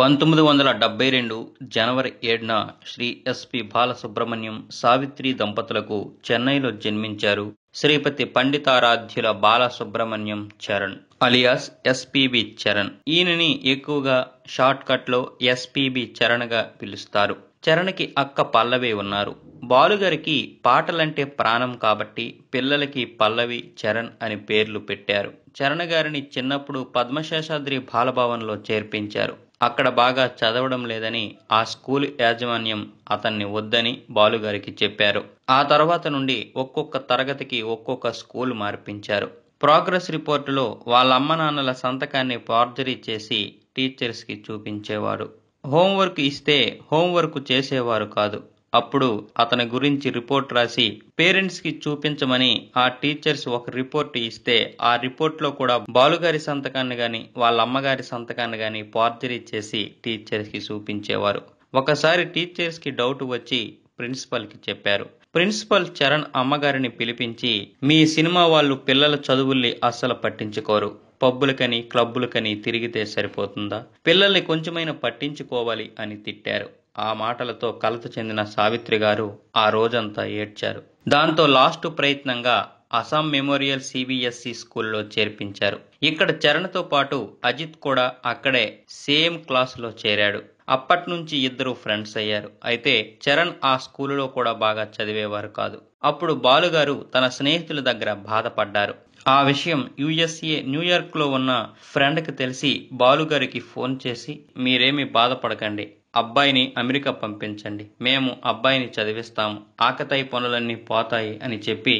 పంతొమ్మిది వందల డెబ్బై రెండు జనవరి ఏడున శ్రీ ఎస్పి బాలసుబ్రహ్మణ్యం సావిత్రి దంపతులకు చెన్నైలో జన్మించారు శ్రీపతి పండితారాధ్యుల బాలసుబ్రహ్మణ్యం చరణ్ అలియాస్ ఎస్పిబి చరణ్ ఈయనని ఎక్కువగా షార్ట్ కట్లో ఎస్పిబి చరణ్గా పిలుస్తారు చరణ్కి అక్క పల్లవి ఉన్నారు బాలుగారికి పాటలంటే ప్రాణం కాబట్టి పిల్లలకి పల్లవి చరణ్ అని పేర్లు పెట్టారు చరణ్ గారిని చిన్నప్పుడు పద్మశేషాద్రి బాలభవన్లో చేర్పించారు అక్కడ బాగా చదవడం లేదని ఆ స్కూల్ యాజమాన్యం అతన్ని వద్దని బాలుగారికి చెప్పారు ఆ తర్వాత నుండి ఒక్కొక్క తరగతికి ఒక్కొక్క స్కూల్ మార్పించారు ప్రోగ్రెస్ రిపోర్టులో వాళ్ళ అమ్మ నాన్నల సంతకాన్ని పార్జరీ చేసి టీచర్స్కి చూపించేవారు హోంవర్క్ ఇస్తే హోంవర్క్ చేసేవారు కాదు అప్పుడు అతని గురించి రిపోర్ట్ రాసి పేరెంట్స్కి చూపించమని ఆ టీచర్స్ ఒక రిపోర్ట్ ఇస్తే ఆ రిపోర్ట్లో కూడా బాలుగారి సంతకాన్ని కానీ వాళ్ళ అమ్మగారి సంతకాన్ని కానీ పార్జరీ చేసి టీచర్స్కి చూపించేవారు ఒకసారి టీచర్స్కి డౌట్ వచ్చి ప్రిన్సిపల్కి చెప్పారు ప్రిన్సిపల్ చరణ్ అమ్మగారిని పిలిపించి మీ సినిమా వాళ్ళు పిల్లల చదువుల్ని అస్సలు పట్టించుకోరు పబ్బులకని క్లబ్బులకని తిరిగితే సరిపోతుందా పిల్లల్ని కొంచెమైనా పట్టించుకోవాలి అని తిట్టారు ఆ మాటలతో కలత చెందిన సావిత్రి గారు ఆ రోజంతా ఏడ్చారు దాంతో లాస్ట్ ప్రయత్నంగా అస్సాం మెమోరియల్ సిబిఎస్ఈ స్కూల్లో చేర్పించారు ఇక్కడ చరణ్తో పాటు అజిత్ కూడా అక్కడే సేమ్ క్లాసులో చేరాడు అప్పటి నుంచి ఇద్దరు ఫ్రెండ్స్ అయ్యారు అయితే చరణ్ ఆ స్కూలులో కూడా బాగా చదివేవారు కాదు అప్పుడు బాలుగారు తన స్నేహితుల దగ్గర బాధపడ్డారు ఆ విషయం యుఎస్ఏ న్యూయార్క్లో ఉన్న ఫ్రెండ్కి తెలిసి బాలుగారికి ఫోన్ చేసి మీరేమి బాధపడకండి అబ్బాయిని అమెరికా పంపించండి మేము అబ్బాయిని చదివిస్తాము ఆకతాయి పనులన్నీ పోతాయి అని చెప్పి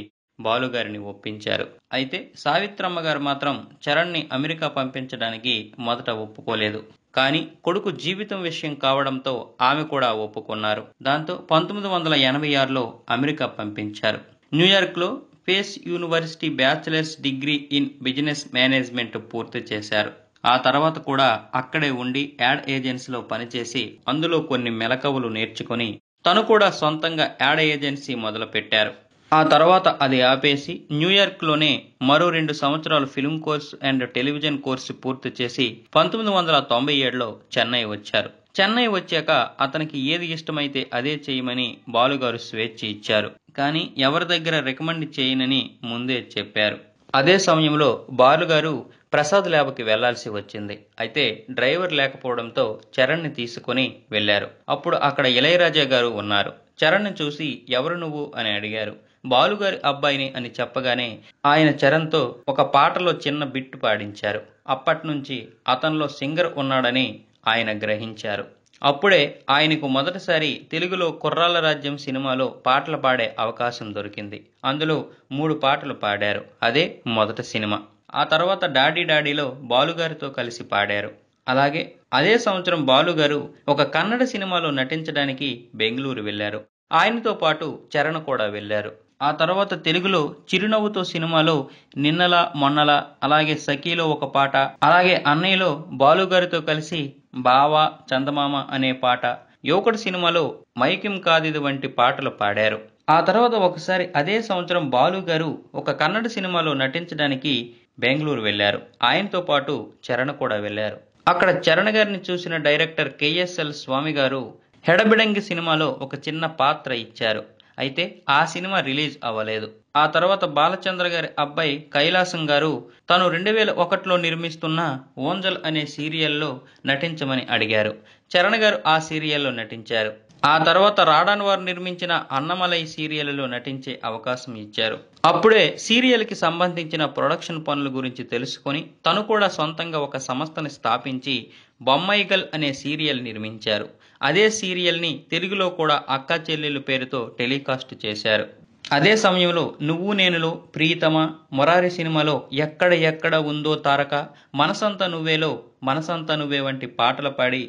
బాలుగారిని ఒప్పించారు అయితే సావిత్రమ్మ గారు మాత్రం చరణ్ని అమెరికా పంపించడానికి మొదట ఒప్పుకోలేదు కానీ కొడుకు జీవితం విషయం కావడంతో ఆమె కూడా ఒప్పుకున్నారు దాంతో పంతొమ్మిది వందల ఎనభై ఆరులో అమెరికా పంపించారు న్యూయార్క్లో Pace University bachelor's degree in business management పూర్తి చేశారు ఆ తర్వాత కూడా అక్కడే ఉండి యాడ్ ఏజెన్సీలో పనిచేసి అందులో కొన్ని మెలకవులు నేర్చుకుని తను కూడా సొంతంగా యాడ్ ఏజెన్సీ మొదలుపెట్టారు ఆ తర్వాత అది ఆపేసి న్యూయార్క్లోనే మరో రెండు సంవత్సరాలు film course and television course పూర్తి చేసి పంతొమ్మిది వందల తొంభై ఏడులో చెన్నై వచ్చారు చెన్నై వచ్చాక అతనికి ఏది ఇష్టమైతే అదే చేయమని బాలుగారు స్వేచ్ఛ ఇచ్చారు కానీ ఎవరి దగ్గర రికమెండ్ చేయనని ముందే చెప్పారు అదే సమయంలో బాలుగారు ప్రసాద్ ల్యాబ్కి వెళ్లాల్సి వచ్చింది అయితే డ్రైవర్ లేకపోవడంతో చరణ్ని తీసుకుని వెళ్లారు అప్పుడు అక్కడ ఇళయరాజా గారు ఉన్నారు చరణ్ని చూసి ఎవరు నువ్వు అని అడిగారు బాలుగారి అబ్బాయిని అని చెప్పగానే ఆయన చరణ్తో ఒక పాటలో చిన్న బిట్టు పాడించారు అప్పటినుంచి అతనిలో సింగర్ ఉన్నాడని ఆయన గ్రహించారు అప్పుడే ఆయనకు మొదటిసారి తెలుగులో కుర్రాల రాజ్యం సినిమాలో పాటలు పాడే అవకాశం దొరికింది అందులో మూడు పాటలు పాడారు అదే మొదటి సినిమా ఆ తర్వాత డాడీ డాడీలో బాలుగారితో కలిసి పాడారు అలాగే అదే సంవత్సరం బాలుగారు ఒక కన్నడ సినిమాలో నటించడానికి బెంగళూరు వెళ్లారు ఆయనతో పాటు చరణ్ కూడా వెళ్లారు ఆ తర్వాత తెలుగులో చిరునవ్వుతో సినిమాలో నిన్నల మొన్నల అలాగే సఖీలో ఒక పాట అలాగే అన్నయ్యలో బాలుగారితో కలిసి బావా చందమామ అనే పాట యువకుడు సినిమాలో మైకిం కాదిది వంటి పాటలు పాడారు ఆ తర్వాత ఒకసారి అదే సంవత్సరం బాలుగారు ఒక కన్నడ సినిమాలో నటించడానికి బెంగళూరు వెళ్లారు ఆయనతో పాటు చరణ్ కూడా వెళ్లారు అక్కడ చరణ్ గారిని చూసిన డైరెక్టర్ కేఎస్ఎల్ స్వామి గారు హెడబిడంగి సినిమాలో ఒక చిన్న పాత్ర ఇచ్చారు అయితే ఆ సినిమా రిలీజ్ అవ్వలేదు ఆ తర్వాత బాలచంద్ర గారి అబ్బాయి కైలాసం గారు తను రెండు వేల ఒకటిలో నిర్మిస్తున్న ఓంజల్ అనే సీరియల్లో నటించమని అడిగారు చరణ్ గారు ఆ సీరియల్లో నటించారు ఆ తర్వాత రాడాన్ వారు నిర్మించిన అన్నమలై సీరియల్లో నటించే అవకాశం ఇచ్చారు అప్పుడే సీరియల్కి సంబంధించిన ప్రొడక్షన్ పనుల గురించి తెలుసుకొని తను కూడా సొంతంగా ఒక సంస్థని స్థాపించి బొమ్మైగల్ అనే సీరియల్ నిర్మించారు అదే సీరియల్ని తెలుగులో కూడా అక్క చెల్లెలు పేరుతో టెలికాస్ట్ చేశారు అదే సమయంలో నువ్వు నేనులో ప్రీతమ మొరారి సినిమాలో ఎక్కడ ఎక్కడ ఉందో తారక మనసంత నువ్వేలో మనసంతా నువ్వే వంటి పాటలు పాడి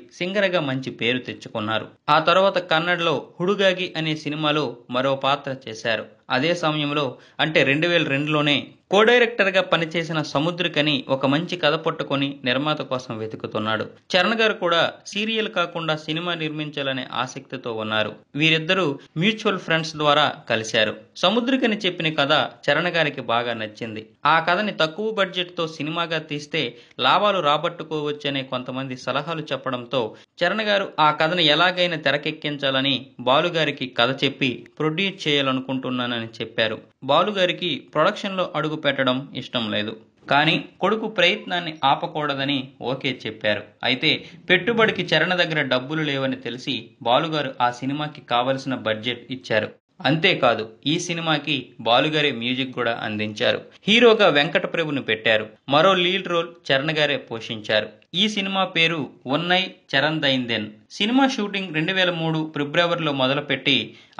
గా మంచి పేరు తెచ్చుకున్నారు ఆ తర్వాత కన్నడలో హుడుగాగి అనే సినిమాలో మరో పాత్ర చేశారు అదే సమయంలో అంటే రెండు వేల రెండులోనే కో డైరెక్టర్గా పనిచేసిన సముద్రికని ఒక మంచి కథ పట్టుకొని నిర్మాత కోసం వెతుకుతున్నాడు చరణ్ గారు కూడా సీరియల్ కాకుండా సినిమా నిర్మించాలనే ఆసక్తితో ఉన్నారు వీరిద్దరూ మ్యూచువల్ ఫ్రెండ్స్ ద్వారా కలిశారు సముద్రికని చెప్పిన కథ చరణ్ గారికి బాగా నచ్చింది ఆ కథని తక్కువ బడ్జెట్తో సినిమాగా తీస్తే లాభాలు రాబట్టుకో చేసుకోవచ్చనే కొంతమంది సలహాలు చెప్పడంతో చరణ్ గారు ఆ కథను ఎలాగైనా తెరకెక్కించాలని బాలుగారికి కథ చెప్పి ప్రొడ్యూస్ చేయాలనుకుంటున్నానని చెప్పారు బాలుగారికి ప్రొడక్షన్లో అడుగు పెట్టడం ఇష్టం లేదు కానీ కొడుకు ప్రయత్నాన్ని ఆపకూడదని ఓకే చెప్పారు అయితే పెట్టుబడికి చరణ దగ్గర డబ్బులు లేవని తెలిసి బాలుగారు ఆ సినిమాకి కావలసిన బడ్జెట్ ఇచ్చారు అంతేకాదు ఈ సినిమాకి బాలుగారే మ్యూజిక్ కూడా అందించారు హీరోగా వెంకట ప్రభును పెట్టారు మరో లీడ్ రోల్ చరణ్ గారే పోషించారు ఈ సినిమా పేరు ఉన్నై చరణ్ దైందెన్ సినిమా షూటింగ్ రెండు వేల మూడు ఫిబ్రవరిలో మొదలుపెట్టి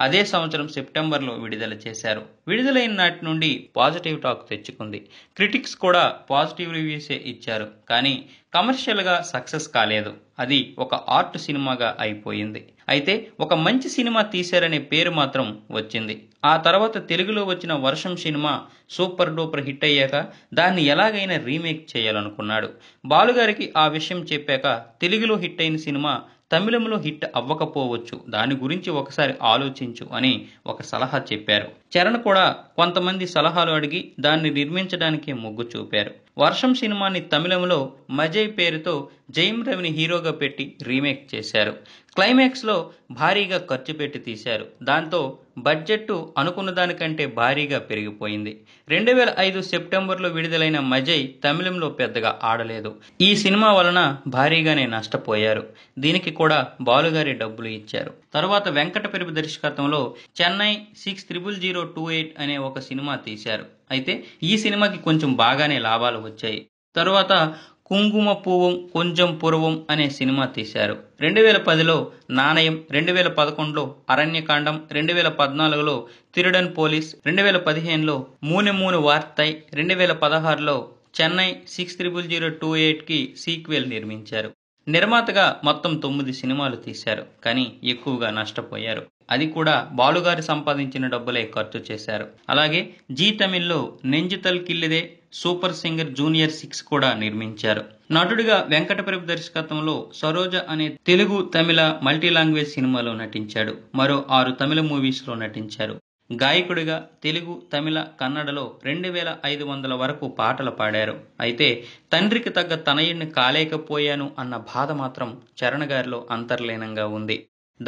అదే సంవత్సరం సెప్టెంబర్లో విడుదల చేశారు విడుదలైన నాటి నుండి పాజిటివ్ టాక్ తెచ్చుకుంది క్రిటిక్స్ కూడా పాజిటివ్ రివ్యూసే ఇచ్చారు కానీ కమర్షియల్గా సక్సెస్ కాలేదు అది ఒక ఆర్ట్ సినిమాగా అయిపోయింది అయితే ఒక మంచి సినిమా తీశారనే పేరు మాత్రం వచ్చింది ఆ తర్వాత తెలుగులో వచ్చిన వర్షం సినిమా సూపర్ డూపర్ హిట్ అయ్యాక దాన్ని ఎలాగైనా రీమేక్ చేయాలనుకున్నాడు బాలుగారికి ఆ విషయం చెప్పాక తెలుగులో హిట్ అయిన సినిమా తమిళంలో హిట్ అవ్వకపోవచ్చు దాని గురించి ఒకసారి ఆలోచించు అని ఒక సలహా చెప్పారు చరణ్ కూడా కొంతమంది సలహాలు అడిగి దాన్ని నిర్మించడానికి మొగ్గు చూపారు వర్షం సినిమాని తమిళంలో మజయ్ పేరుతో జయం రవిని హీరోగా పెట్టి రీమేక్ చేశారు క్లైమాక్స్లో భారీగా ఖర్చు పెట్టి తీశారు దాంతో బడ్జెట్ అనుకున్న దానికంటే భారీగా పెరిగిపోయింది రెండు వేల ఐదు సెప్టెంబర్లో విడుదలైన మజయ్ తమిళంలో పెద్దగా ఆడలేదు ఈ సినిమా వలన భారీగానే నష్టపోయారు దీనికి కూడా బాలుగారి డబ్బులు ఇచ్చారు తర్వాత వెంకట పెరుపు దర్శకత్వంలో Chennai six triple zero two eight అనే ఒక సినిమా తీశారు అయితే ఈ సినిమాకి కొంచెం బాగానే లాభాలు వచ్చాయి తరువాత కుంకుమ పూవం కొంచెం పురవం అనే సినిమా తీశారు రెండు వేల పదిలో నాణయం రెండు వేల పదకొండులో అరణ్యకాండం రెండు వేల పద్నాలుగులో తిరుడన్ పోలీస్ రెండు వేల పదిహేనులో మూనె మూను వార్తై రెండు వేల పదహారులో Chennai six triple zero two ఎయిట్కి సీక్వెల్ నిర్మించారు నిర్మాతగా మొత్తం తొమ్మిది సినిమాలు తీశారు కానీ ఎక్కువగా నష్టపోయారు అది కూడా బాలుగారి సంపాదించిన డబ్బులే ఖర్చు చేశారు అలాగే జీ తమిళ్లో నెంజితల్ కిల్లిదే సూపర్ సింగర్ జూనియర్ సిక్స్ కూడా నిర్మించారు నటుడిగా వెంకటప్రభు దర్శకత్వంలో సరోజ అనే తెలుగు తమిళ మల్టీ లాంగ్వేజ్ సినిమాలో నటించాడు మరో ఆరు తమిళ మూవీస్లో నటించారు గాయకుడిగా తెలుగు తమిళ కన్నడలో రెండు వేల ఐదు వందల వరకు పాటలు పాడారు అయితే తండ్రికి తగ్గ తనయుణ్ణి కాలేకపోయాను అన్న బాధ మాత్రం చరణ్ గారిలో అంతర్లీనంగా ఉంది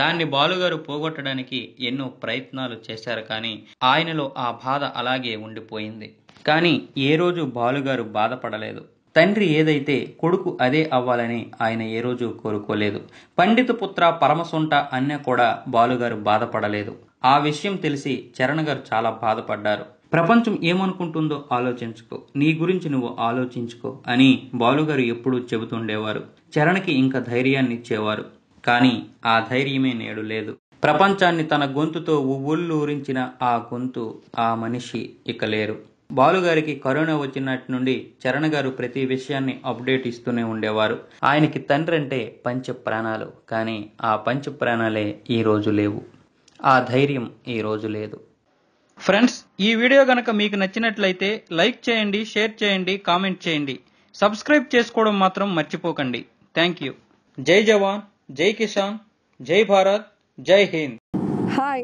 దాన్ని బాలుగారు పోగొట్టడానికి ఎన్నో ప్రయత్నాలు చేశారు కానీ ఆయనలో ఆ బాధ అలాగే ఉండిపోయింది కానీ ఏ రోజు బాలుగారు బాధపడలేదు తండ్రి ఏదైతే కొడుకు అదే అవ్వాలని ఆయన ఏ రోజు కోరుకోలేదు పండిత పుత్ర పరమసుంట అన్న కూడా బాలుగారు బాధపడలేదు ఆ విషయం తెలిసి చరణ్ గారు చాలా బాధపడ్డారు ప్రపంచం ఏమనుకుంటుందో ఆలోచించుకో నీ గురించి నువ్వు ఆలోచించుకో అని బాలుగారు ఎప్పుడూ చెబుతుండేవారు చరణ్కి ఇంకా ధైర్యాన్ని ఇచ్చేవారు కానీ ఆ ధైర్యమే నేడు లేదు ప్రపంచాన్ని తన గొంతుతో ఊరించిన ఆ గొంతు ఆ మనిషి ఇక లేరు బాలుగారికి కరోనా వచ్చినట్టు నుండి చరణ్ గారు ప్రతి విషయాన్ని అప్డేట్ ఇస్తూనే ఉండేవారు ఆయనకి తండ్రి అంటే పంచ ప్రాణాలు కానీ ఆ పంచ ప్రాణాలే ఈరోజు లేవు ఆ ధైర్యం ఈరోజు లేదు ఫ్రెండ్స్ ఈ వీడియో గనక మీకు నచ్చినట్లయితే లైక్ చేయండి షేర్ చేయండి కామెంట్ చేయండి సబ్స్క్రైబ్ చేసుకోవడం మాత్రం మర్చిపోకండి థ్యాంక్ యూ జై జవాన్ జై కిసాన్ జై భారత్ జై హింద్ హాయ్